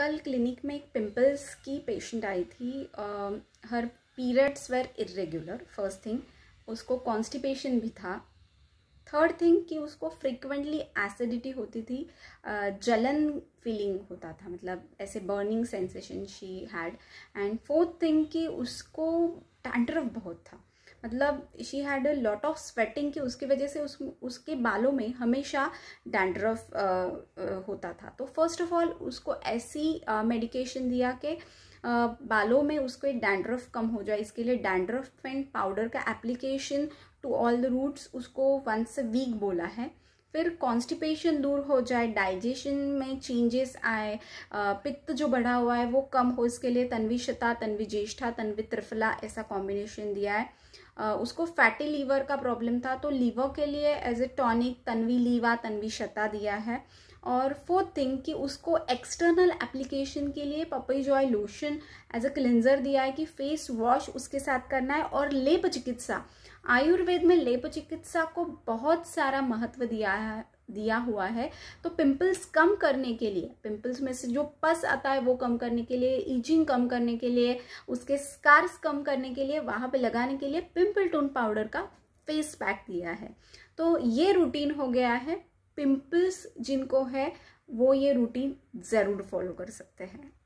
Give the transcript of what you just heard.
कल क्लिनिक में एक पिम्पल्स की पेशेंट आई थी her periods were irregular first thing उसको कॉन्स्टिपेशन भी था थर्ड थिंग कि उसको फ्रिक्वेंटली एसिडिटी होती थी जलन फीलिंग होता था मतलब ऐसे burning sensation she had and fourth thing कि उसको टैंड्रफ बहुत था मतलब she had a lot of sweating की उसकी वजह से उस उसके बालों में हमेशा डैंड्रफ होता था तो फर्स्ट ऑफ ऑल उसको ऐसी मेडिकेशन दिया कि बालों में उसको एक डैंड्रफ कम हो जाए इसके लिए डैंड्रफ एंड पाउडर का application to all the roots उसको वंस अ वीक बोला है फिर कॉन्स्टिपेशन दूर हो जाए डाइजेशन में चेंजेस आए पित्त जो बढ़ा हुआ है वो कम हो इसके लिए तन्वी शता तन्वी ज्येष्ठा तन्वी त्रिफला ऐसा कॉम्बिनेशन दिया है उसको फैटी लीवर का प्रॉब्लम था तो लीवर के लिए एज ए टॉनिक तनवी लीवा तनवी शता दिया है और फोर्थ थिंग कि उसको एक्सटर्नल एप्लीकेशन के लिए papaya joy lotion as a cleanser दिया है कि फेस वॉश उसके साथ करना है और लेप चिकित्सा आयुर्वेद में लेप चिकित्सा को बहुत सारा महत्व दिया है दिया हुआ है तो पिंपल्स कम करने के लिए पिंपल्स में से जो पस आता है वो कम करने के लिए ईचिंग कम करने के लिए उसके स्कार्स कम करने के लिए वहाँ पे लगाने के लिए पिंपल टोन पाउडर का फेस पैक दिया है तो ये रूटीन हो गया है पिंपल्स जिनको है वो ये रूटीन ज़रूर फॉलो कर सकते हैं